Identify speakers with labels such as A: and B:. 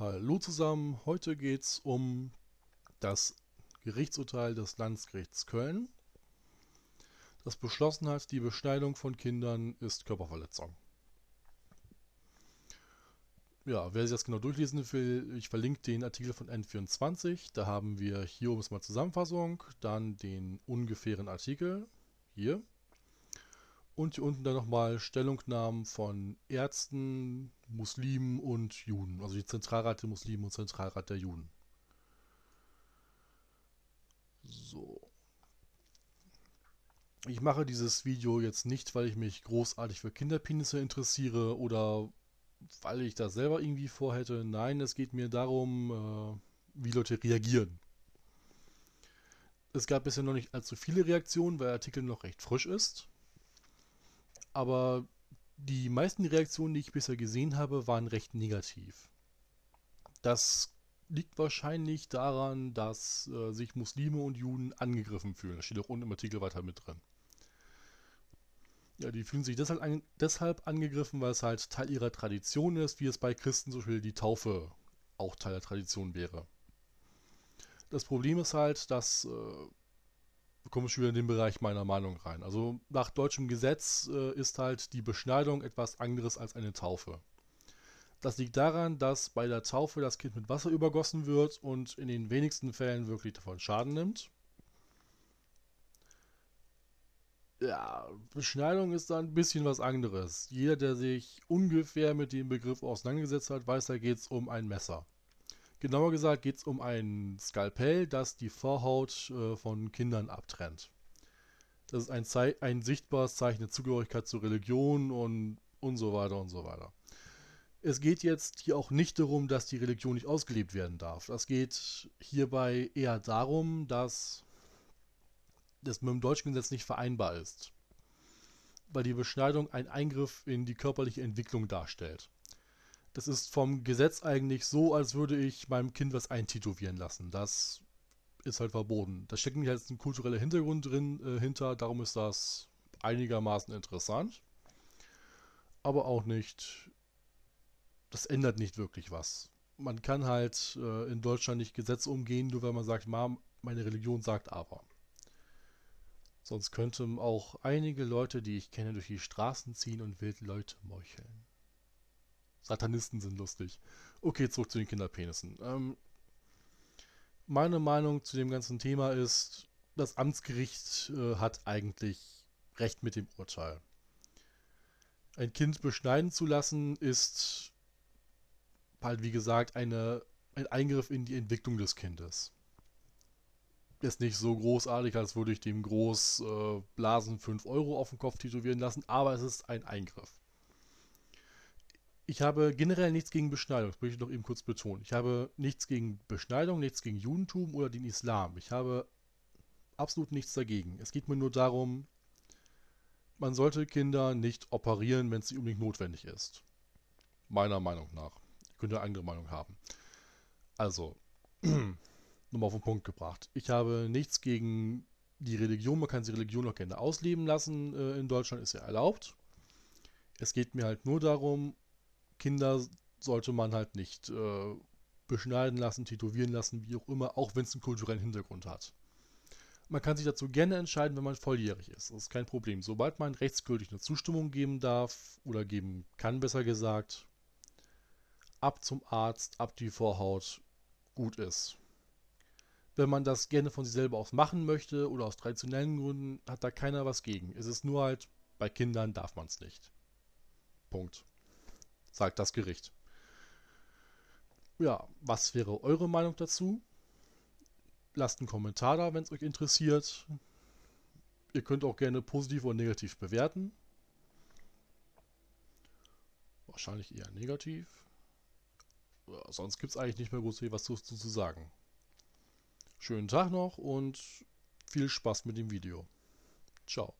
A: Hallo zusammen, heute geht es um das Gerichtsurteil des Landgerichts Köln, das beschlossen hat, die Beschneidung von Kindern ist Körperverletzung. Ja, wer sich das genau durchlesen will, ich verlinke den Artikel von N24, da haben wir hier oben mal Zusammenfassung, dann den ungefähren Artikel, hier, und hier unten dann nochmal Stellungnahmen von Ärzten, Muslimen und Juden. Also die Zentralrat der Muslimen und Zentralrat der Juden. So. Ich mache dieses Video jetzt nicht, weil ich mich großartig für Kinderpenisse interessiere oder weil ich das selber irgendwie vorhätte. Nein, es geht mir darum, äh, wie Leute reagieren. Es gab bisher noch nicht allzu viele Reaktionen, weil der Artikel noch recht frisch ist aber die meisten Reaktionen, die ich bisher gesehen habe, waren recht negativ. Das liegt wahrscheinlich daran, dass äh, sich Muslime und Juden angegriffen fühlen. Das steht auch unten im Artikel weiter mit drin. Ja, die fühlen sich deshalb, an, deshalb angegriffen, weil es halt Teil ihrer Tradition ist, wie es bei Christen zum Beispiel die Taufe auch Teil der Tradition wäre. Das Problem ist halt, dass äh, kommen schon wieder in den Bereich meiner Meinung rein. Also nach deutschem Gesetz äh, ist halt die Beschneidung etwas anderes als eine Taufe. Das liegt daran, dass bei der Taufe das Kind mit Wasser übergossen wird und in den wenigsten Fällen wirklich davon Schaden nimmt. Ja, Beschneidung ist da ein bisschen was anderes. Jeder, der sich ungefähr mit dem Begriff auseinandergesetzt hat, weiß, da geht es um ein Messer. Genauer gesagt geht es um ein Skalpell, das die Vorhaut äh, von Kindern abtrennt. Das ist ein, Zei ein sichtbares Zeichen der Zugehörigkeit zur Religion und, und so weiter und so weiter. Es geht jetzt hier auch nicht darum, dass die Religion nicht ausgelebt werden darf. Es geht hierbei eher darum, dass das mit dem deutschen Gesetz nicht vereinbar ist, weil die Beschneidung einen Eingriff in die körperliche Entwicklung darstellt das ist vom Gesetz eigentlich so, als würde ich meinem Kind was eintätowieren lassen. Das ist halt verboten. Da steckt nämlich jetzt ein kultureller Hintergrund drin, äh, hinter, darum ist das einigermaßen interessant. Aber auch nicht, das ändert nicht wirklich was. Man kann halt äh, in Deutschland nicht Gesetze umgehen, nur weil man sagt, Mom, meine Religion sagt aber. Sonst könnten auch einige Leute, die ich kenne, durch die Straßen ziehen und wild Leute meucheln. Satanisten sind lustig. Okay, zurück zu den Kinderpenissen. Ähm, meine Meinung zu dem ganzen Thema ist, das Amtsgericht äh, hat eigentlich recht mit dem Urteil. Ein Kind beschneiden zu lassen ist halt, wie gesagt, eine, ein Eingriff in die Entwicklung des Kindes. Ist nicht so großartig, als würde ich dem Großblasen äh, 5 Euro auf den Kopf tätowieren lassen, aber es ist ein Eingriff ich habe generell nichts gegen Beschneidung, das möchte ich noch eben kurz betonen. Ich habe nichts gegen Beschneidung, nichts gegen Judentum oder den Islam. Ich habe absolut nichts dagegen. Es geht mir nur darum, man sollte Kinder nicht operieren, wenn es nicht unbedingt notwendig ist. Meiner Meinung nach. Ich könnte eine andere Meinung haben. Also, nochmal auf den Punkt gebracht. Ich habe nichts gegen die Religion. Man kann die Religion noch gerne ausleben lassen. Äh, in Deutschland ist ja erlaubt. Es geht mir halt nur darum, Kinder sollte man halt nicht äh, beschneiden lassen, tätowieren lassen, wie auch immer, auch wenn es einen kulturellen Hintergrund hat. Man kann sich dazu gerne entscheiden, wenn man volljährig ist. Das ist kein Problem. Sobald man rechtsgültig eine Zustimmung geben darf oder geben kann, besser gesagt, ab zum Arzt, ab die Vorhaut, gut ist. Wenn man das gerne von sich selber aus machen möchte oder aus traditionellen Gründen, hat da keiner was gegen. Es ist nur halt, bei Kindern darf man es nicht. Punkt sagt das Gericht. Ja, was wäre eure Meinung dazu? Lasst einen Kommentar da, wenn es euch interessiert. Ihr könnt auch gerne positiv oder negativ bewerten. Wahrscheinlich eher negativ. sonst gibt es eigentlich nicht mehr groß was dazu zu sagen. Schönen Tag noch und viel Spaß mit dem Video. Ciao.